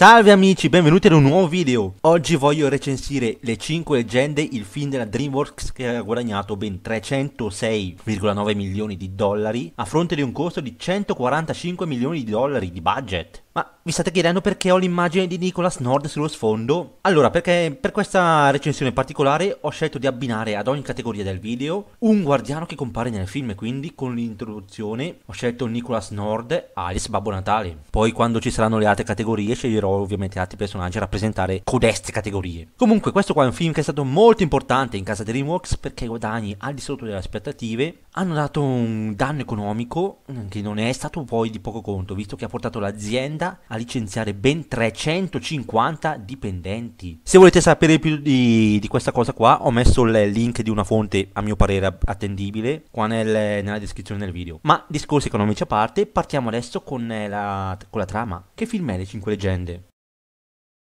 Salve amici, benvenuti ad un nuovo video. Oggi voglio recensire Le 5 leggende, il film della DreamWorks che ha guadagnato ben 306,9 milioni di dollari a fronte di un costo di 145 milioni di dollari di budget. Ma vi state chiedendo perché ho l'immagine di Nicolas Nord sullo sfondo? Allora, perché per questa recensione particolare ho scelto di abbinare ad ogni categoria del video un guardiano che compare nel film, quindi con l'introduzione ho scelto Nicolas Nord, Alice Babbo Natale. Poi quando ci saranno le altre categorie sceglierò ovviamente altri personaggi a rappresentare codeste categorie. Comunque questo qua è un film che è stato molto importante in casa DreamWorks perché i guadagni al di sotto delle aspettative hanno dato un danno economico che non è stato poi di poco conto, visto che ha portato l'azienda a licenziare ben 350 dipendenti. Se volete sapere più di, di questa cosa qua, ho messo il link di una fonte a mio parere attendibile qua nel, nella descrizione del video. Ma discorsi economici a parte, partiamo adesso con eh, la, con la trama. Che film è Le 5 leggende?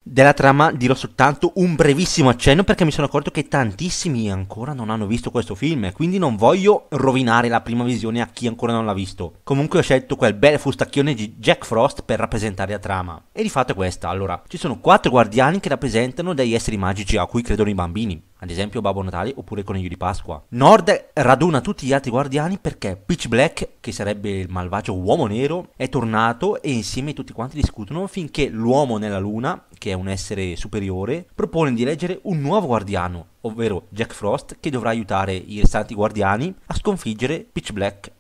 Della trama dirò soltanto un brevissimo accenno perché mi sono accorto che tantissimi ancora non hanno visto questo film e quindi non voglio rovinare la prima visione a chi ancora non l'ha visto. Comunque ho scelto quel bel fustacchione di Jack Frost per rappresentare la trama. E di fatto è questa, allora, ci sono quattro guardiani che rappresentano degli esseri magici a cui credono i bambini ad esempio Babbo Natale oppure Coniglio di Pasqua. Nord raduna tutti gli altri guardiani perché Pitch Black, che sarebbe il malvagio uomo nero, è tornato e insieme tutti quanti discutono finché l'uomo nella luna, che è un essere superiore, propone di eleggere un nuovo guardiano, ovvero Jack Frost, che dovrà aiutare i restanti guardiani a sconfiggere Pitch Black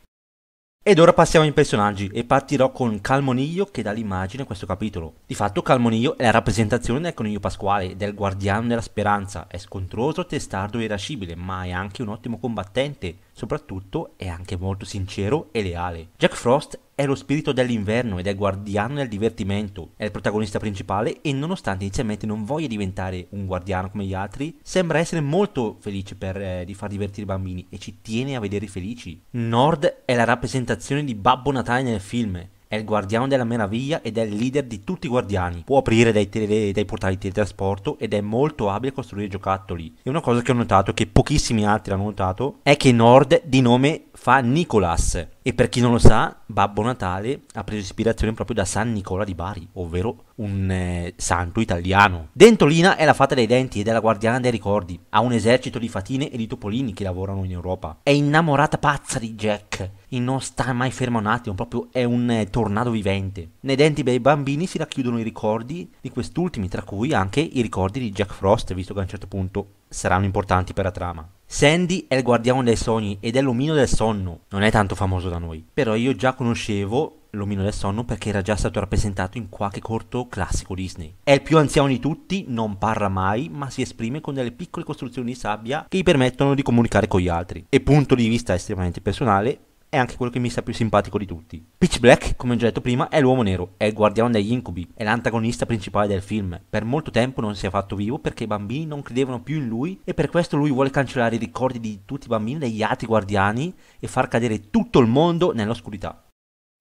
ed ora passiamo ai personaggi e partirò con Calmoniglio che dà l'immagine a questo capitolo. Di fatto Calmoniglio è la rappresentazione del coniglio pasquale, del guardiano della speranza, è scontroso, testardo e irascibile, ma è anche un ottimo combattente, soprattutto è anche molto sincero e leale. Jack Frost è lo spirito dell'inverno ed è guardiano del divertimento. È il protagonista principale e nonostante inizialmente non voglia diventare un guardiano come gli altri, sembra essere molto felice per, eh, di far divertire i bambini e ci tiene a vederli felici. Nord è la rappresentazione di Babbo Natale nel film è il guardiano della meraviglia ed è il leader di tutti i guardiani. Può aprire dai, tele, dei portali di teletrasporto ed è molto abile a costruire giocattoli. E una cosa che ho notato, che pochissimi altri hanno notato, è che Nord di nome fa Nicolas. E per chi non lo sa, Babbo Natale ha preso ispirazione proprio da San Nicola di Bari, ovvero un eh, santo italiano. Dentolina è la fata dei denti ed è la guardiana dei ricordi. Ha un esercito di fatine e di topolini che lavorano in Europa. È innamorata pazza di Jack non sta mai fermo un attimo, proprio è un eh, tornado vivente. Nei denti dei bambini si racchiudono i ricordi di quest'ultimi, tra cui anche i ricordi di Jack Frost, visto che a un certo punto saranno importanti per la trama. Sandy è il guardiano dei sogni ed è l'omino del sonno, non è tanto famoso da noi, però io già conoscevo l'omino del sonno perché era già stato rappresentato in qualche corto classico Disney. È il più anziano di tutti, non parla mai, ma si esprime con delle piccole costruzioni di sabbia che gli permettono di comunicare con gli altri. E punto di vista estremamente personale, è anche quello che mi sta più simpatico di tutti. Pitch Black, come ho già detto prima, è l'uomo nero, è il guardiano degli incubi, è l'antagonista principale del film. Per molto tempo non si è fatto vivo perché i bambini non credevano più in lui e per questo lui vuole cancellare i ricordi di tutti i bambini degli altri guardiani e far cadere tutto il mondo nell'oscurità.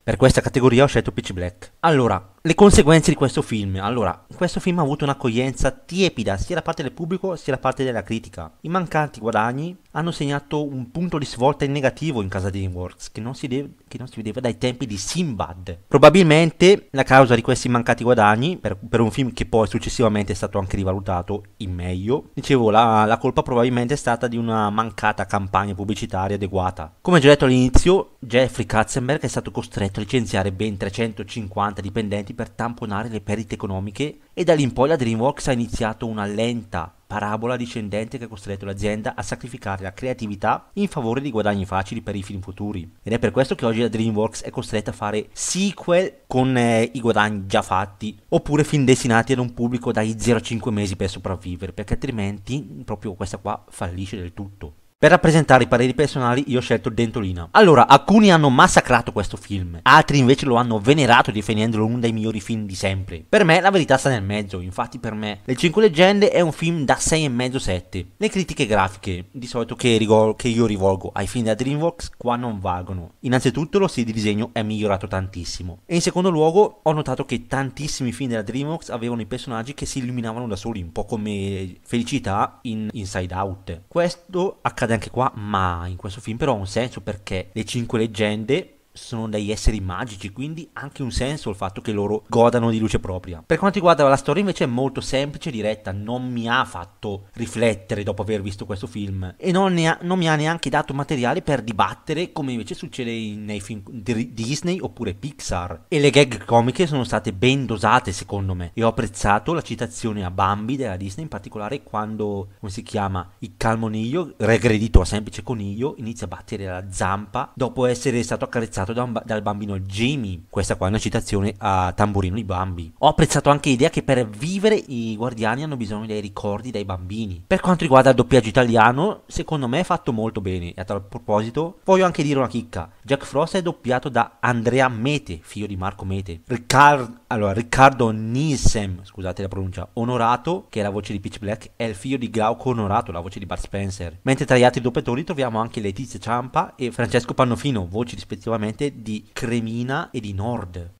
Per questa categoria ho scelto Pitch Black. Allora, le conseguenze di questo film. Allora, questo film ha avuto un'accoglienza tiepida sia da parte del pubblico sia da parte della critica. I mancanti guadagni hanno segnato un punto di svolta in negativo in casa DreamWorks, che non si, deve, che non si vedeva dai tempi di Simbad. Probabilmente la causa di questi mancati guadagni, per, per, un film che poi successivamente è stato anche rivalutato in meglio, dicevo, la, la colpa probabilmente è stata di una mancata campagna pubblicitaria adeguata. Come già detto all'inizio, Jeffrey Katzenberg è stato costretto a licenziare ben 350 dipendenti strumenti per tamponare le perdite economiche e da lì in poi la DreamWorks ha iniziato una lenta parabola discendente che ha costretto l'azienda a sacrificare la creatività in favore di guadagni facili per i film futuri. Ed è per questo che oggi la DreamWorks è costretta a fare sequel con eh, i guadagni già fatti, oppure film destinati ad un pubblico dai 0 a 5 mesi per sopravvivere, perché altrimenti proprio questa qua fallisce del tutto. Per rappresentare i pareri personali io ho scelto Dentolina. Allora, alcuni hanno massacrato questo film, altri invece lo hanno venerato definendolo uno dei migliori film di sempre. Per me la verità sta nel mezzo, infatti per me Le 5 leggende è un film da 6,5-7. Le critiche grafiche, di solito che, rigol- che io rivolgo ai film della DreamWorks, qua non valgono. Innanzitutto lo stile di disegno è migliorato tantissimo. E in secondo luogo ho notato che tantissimi film della DreamWorks avevano i personaggi che si illuminavano da soli, un po' come Felicità in Inside Out. Questo accade accade anche qua, ma in questo film però ha un senso perché le cinque leggende sono degli esseri magici, quindi anche un senso il fatto che loro godano di luce propria. Per quanto riguarda la storia invece è molto semplice, e diretta, non mi ha fatto riflettere dopo aver visto questo film e non, ha, non mi ha neanche dato materiale per dibattere come invece succede nei film di Disney oppure Pixar. E le gag comiche sono state ben dosate secondo me e ho apprezzato la citazione a Bambi della Disney, in particolare quando, come si chiama, il calmoniglio, regredito a semplice coniglio, inizia a battere la zampa dopo essere stato accarezzato apprezzato da ba- dal bambino Jamie. Questa qua è una citazione a Tamburino di Bambi. Ho apprezzato anche l'idea che per vivere i guardiani hanno bisogno dei ricordi dai bambini. Per quanto riguarda il doppiaggio italiano, secondo me è fatto molto bene. E a tal proposito, voglio anche dire una chicca. Jack Frost è doppiato da Andrea Mete, figlio di Marco Mete. Riccardo, allora, Riccardo Nielsen, scusate la pronuncia, Onorato, che è la voce di Pitch Black, è il figlio di Glauco Onorato, la voce di Bart Spencer. Mentre tra gli altri doppiatori troviamo anche Letizia Ciampa e Francesco Pannofino, voci rispettivamente veramente di Cremina e di Nord.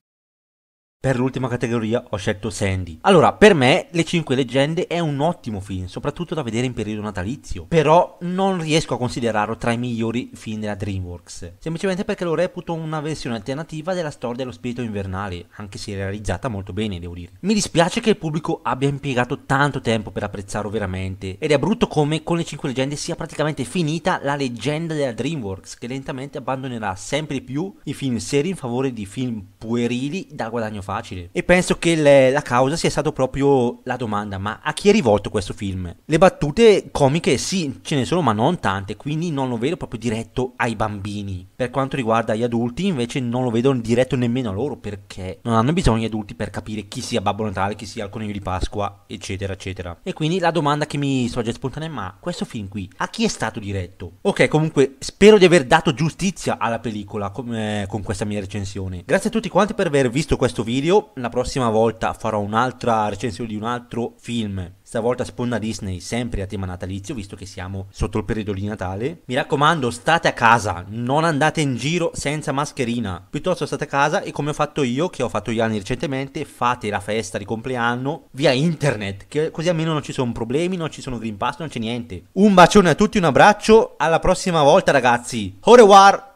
Per l'ultima categoria ho scelto Sandy. Allora, per me Le 5 leggende è un ottimo film, soprattutto da vedere in periodo natalizio, però non riesco a considerarlo tra i migliori film della DreamWorks, semplicemente perché lo reputo una versione alternativa della storia dello spirito invernale, anche se realizzata molto bene, devo dire. Mi dispiace che il pubblico abbia impiegato tanto tempo per apprezzarlo veramente, ed è brutto come con Le 5 leggende sia praticamente finita la leggenda della DreamWorks, che lentamente abbandonerà sempre più i film seri in favore di film puerili da guadagno facile facile. E penso che le, la causa sia stata proprio la domanda, ma a chi è rivolto questo film? Le battute comiche sì, ce ne sono, ma non tante, quindi non lo vedo proprio diretto ai bambini. Per quanto riguarda gli adulti, invece non lo vedo diretto nemmeno a loro, perché non hanno bisogno gli adulti per capire chi sia Babbo Natale, chi sia il coniglio di Pasqua, eccetera, eccetera. E quindi la domanda che mi sorge spontanea è, ma questo film qui, a chi è stato diretto? Ok, comunque, spero di aver dato giustizia alla pellicola con, eh, con questa mia recensione. Grazie a tutti quanti per aver visto questo video video. La prossima volta farò un'altra recensione di un altro film stavolta sponda Disney, sempre a tema natalizio, visto che siamo sotto il periodo di Natale. Mi raccomando, state a casa, non andate in giro senza mascherina. Piuttosto state a casa e come ho fatto io, che ho fatto gli anni recentemente, fate la festa di compleanno via internet, così almeno non ci sono problemi, non ci sono green pass, non c'è niente. Un bacione a tutti, un abbraccio, alla prossima volta ragazzi. Au revoir!